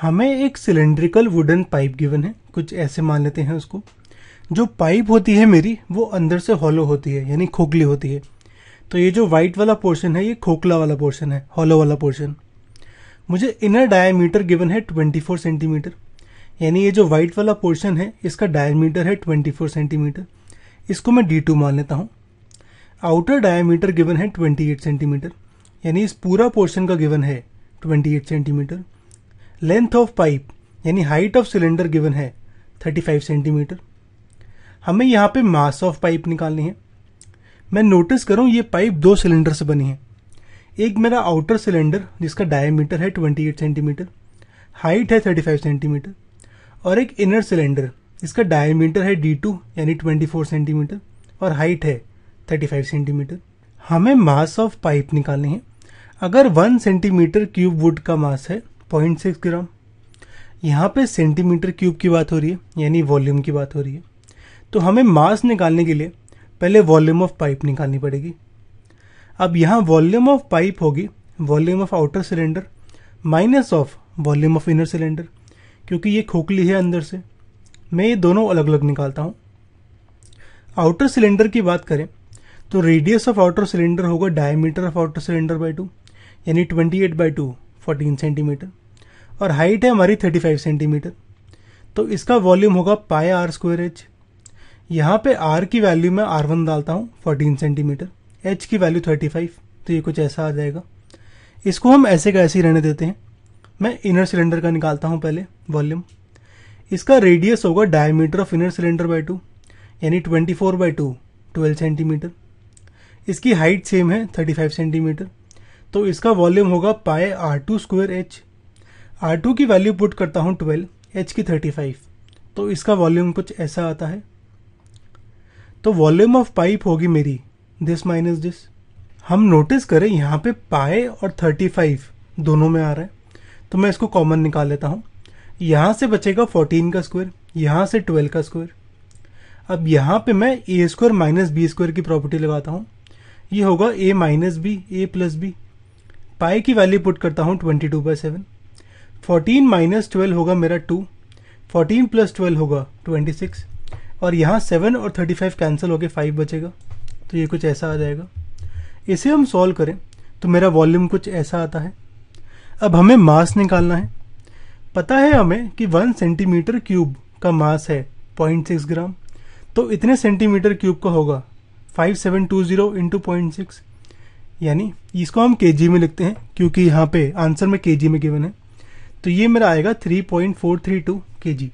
हमें एक cylindrical wooden pipe given है कुछ ऐसे मान लेते हैं उसको जो पाइप होती है मेरी वो अंदर से हॉलो होती है यानी खोखली होती है तो ये जो वाइट वाला पोर्शन है ये खोखला वाला पोर्शन है हॉलो वाला पोर्शन मुझे इनर डायमीटर गिवन है 24 सेंटीमीटर यानी ये जो वाइट वाला पोर्शन है इसका डायमीटर है 24 सेंटीमीटर इसको मैं डी टू मान लेता हूँ आउटर डायमीटर गिवन है 28 सेंटीमीटर यानी इस पूरा पोर्शन का गिवन है 28 सेंटीमीटर लेंथ ऑफ पाइप यानी हाइट ऑफ सिलेंडर गिवन है 35 सेंटीमीटर हमें यहाँ पे मास ऑफ पाइप निकालनी है मैं नोटिस करूँ ये पाइप दो सिलेंडर से बनी है एक मेरा आउटर सिलेंडर जिसका डायमीटर है 28 सेंटीमीटर हाइट है 35 सेंटीमीटर और एक इनर सिलेंडर इसका डायमीटर है डी टू यानी 24 सेंटीमीटर और हाइट है 35 सेंटीमीटर हमें मास ऑफ पाइप निकालनी है अगर वन सेंटीमीटर क्यूब वुड का मास है पॉइंट सिक्स ग्राम यहाँ पे सेंटीमीटर क्यूब की बात हो रही है यानी वॉल्यूम की बात हो रही है तो हमें मास निकालने के लिए पहले वॉल्यूम ऑफ पाइप निकालनी पड़ेगी अब यहाँ वॉल्यूम ऑफ पाइप होगी volume of outer cylinder minus of volume of inner cylinder क्योंकि ये खोखली है अंदर से मैं ये दोनों अलग अलग निकालता हूँ आउटर सिलेंडर की बात करें तो रेडियस ऑफ आउटर सिलेंडर होगा diameter of outer cylinder by two यानी twenty eight by two fourteen centimetre और हाइट है हमारी थर्टी फाइव सेंटीमीटर तो इसका वॉल्यूम होगा पाए आर स्क्वेयर एच यहाँ पे आर की वैल्यू मैं आर वन डालता हूँ फोर्टीन सेंटीमीटर एच की वैल्यू थर्टी फाइव तो ये कुछ ऐसा आ जाएगा इसको हम ऐसे का ऐसे ही रहने देते हैं मैं इनर सिलेंडर का निकालता हूँ पहले वॉल्यूम इसका रेडियस होगा diameter of inner cylinder by two यानी twenty four by two twelve centimetre इसकी हाइट सेम है थर्टी फाइव सेंटीमीटर तो इसका वॉल्यूम होगा pi R two square H R two की वैल्यू पुट करता हूँ ट्वेल्व एच की थर्टी फाइव तो इसका वॉल्यूम कुछ ऐसा आता है तो वॉल्यूम ऑफ पाइप होगी मेरी दिस माइनस दिस हम नोटिस करें यहाँ पे पाए और थर्टी फाइव दोनों में आ रहा है तो मैं इसको कॉमन निकाल लेता हूँ यहाँ से बचेगा फोर्टीन का स्क्वायर यहाँ से ट्वेल्व का स्क्वायर अब यहाँ पे मैं A square minus B square की प्रॉपर्टी लगाता हूँ ये होगा A minus B A plus B pi की वैल्यू पुट करता हूँ twenty two by seven fourteen minus twelve होगा मेरा टू फोर्टीन प्लस ट्वेल्व होगा ट्वेंटी सिक्स और यहाँ सेवन और थर्टी फाइव कैंसिल होकर फाइव बचेगा तो ये कुछ ऐसा आ जाएगा इसे हम सॉल्व करें तो मेरा वॉल्यूम कुछ ऐसा आता है अब हमें मास निकालना है पता है हमें कि वन सेंटीमीटर क्यूब का मास है पॉइंट सिक्स ग्राम तो इतने सेंटीमीटर क्यूब का होगा five seven two zero into point six यानी इसको हम के में लिखते हैं क्योंकि यहाँ पे आंसर में के में गिवन है तो ये मेरा आएगा 3.432 पॉइंट फोर थ्री टू के जी